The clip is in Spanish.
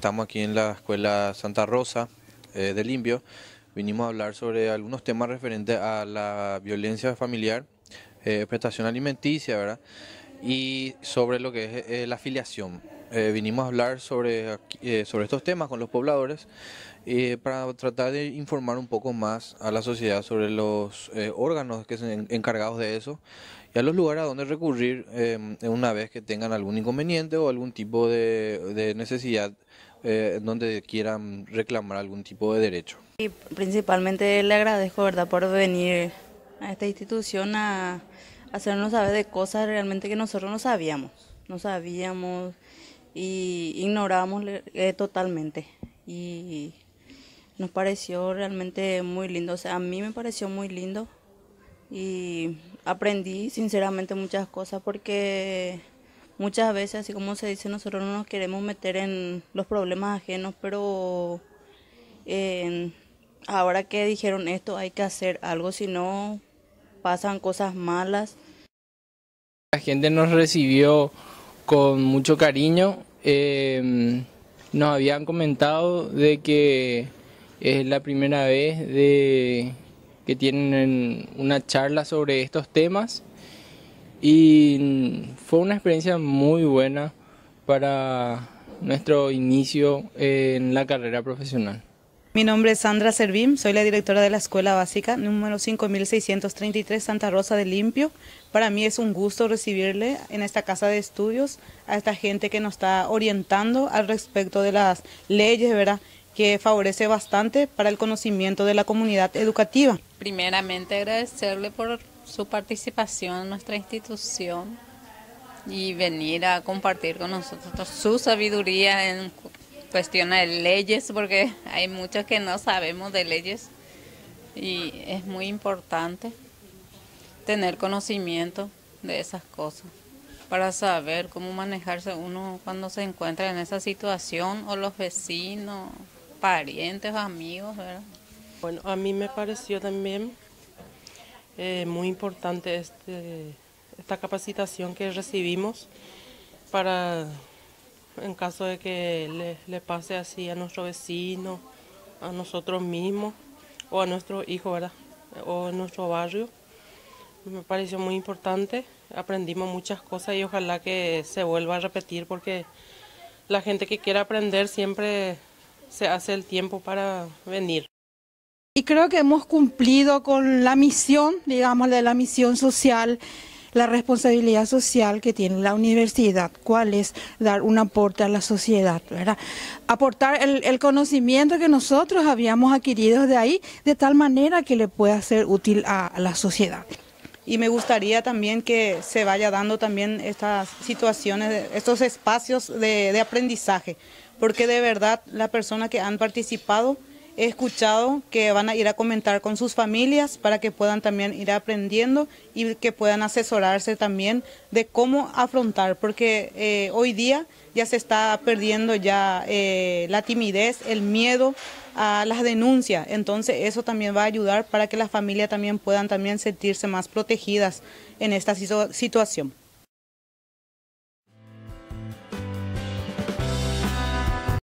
Estamos aquí en la Escuela Santa Rosa eh, del Limpio. Vinimos a hablar sobre algunos temas referentes a la violencia familiar, eh, prestación alimenticia, ¿verdad? Y sobre lo que es eh, la afiliación. Eh, vinimos a hablar sobre, sobre estos temas con los pobladores para tratar de informar un poco más a la sociedad sobre los órganos que son encargados de eso y a los lugares a donde recurrir una vez que tengan algún inconveniente o algún tipo de necesidad eh, donde quieran reclamar algún tipo de derecho. Y principalmente le agradezco ¿verdad? por venir a esta institución a hacernos saber de cosas realmente que nosotros no sabíamos, no sabíamos y ignorábamos eh, totalmente. Y nos pareció realmente muy lindo, o sea, a mí me pareció muy lindo y aprendí sinceramente muchas cosas porque muchas veces, así como se dice, nosotros no nos queremos meter en los problemas ajenos, pero ahora que dijeron esto hay que hacer algo, si no pasan cosas malas. La gente nos recibió con mucho cariño. Em, nos habían comentado de que es la primera vez de, que tienen una charla sobre estos temas y fue una experiencia muy buena para nuestro inicio en la carrera profesional. Mi nombre es Sandra Servim, soy la directora de la Escuela Básica número 5633 Santa Rosa de Limpio. Para mí es un gusto recibirle en esta casa de estudios a esta gente que nos está orientando al respecto de las leyes, ¿verdad? que favorece bastante para el conocimiento de la comunidad educativa. Primeramente agradecerle por su participación en nuestra institución y venir a compartir con nosotros su sabiduría en cuestiones de leyes, porque hay muchos que no sabemos de leyes y es muy importante tener conocimiento de esas cosas para saber cómo manejarse uno cuando se encuentra en esa situación o los vecinos, parientes, amigos, Bueno, a mí me pareció también eh, muy importante este, esta capacitación que recibimos para, en caso de que le, pase así a nuestro vecino, a nosotros mismos o a nuestro hijo, ¿verdad? O a nuestro barrio. Me pareció muy importante, aprendimos muchas cosas y ojalá que se vuelva a repetir porque la gente que quiera aprender siempre se hace el tiempo para venir y creo que hemos cumplido con la misión, digamos, de la misión social, la responsabilidad social que tiene la universidad, cuál es dar un aporte a la sociedad, ¿verdad? Aportar el, conocimiento que nosotros habíamos adquirido de ahí de tal manera que le pueda ser útil a, la sociedad y me gustaría también que se vaya dando también estas situaciones, estos espacios de, de aprendizaje, porque de verdad la persona que han participado he escuchado que van a ir a comentar con sus familias para que puedan también ir aprendiendo y que puedan asesorarse también de cómo afrontar, porque eh, hoy día ya se está perdiendo ya eh, la timidez, el miedo a las denuncias, entonces eso también va a ayudar para que las familias también puedan también sentirse más protegidas en esta situación.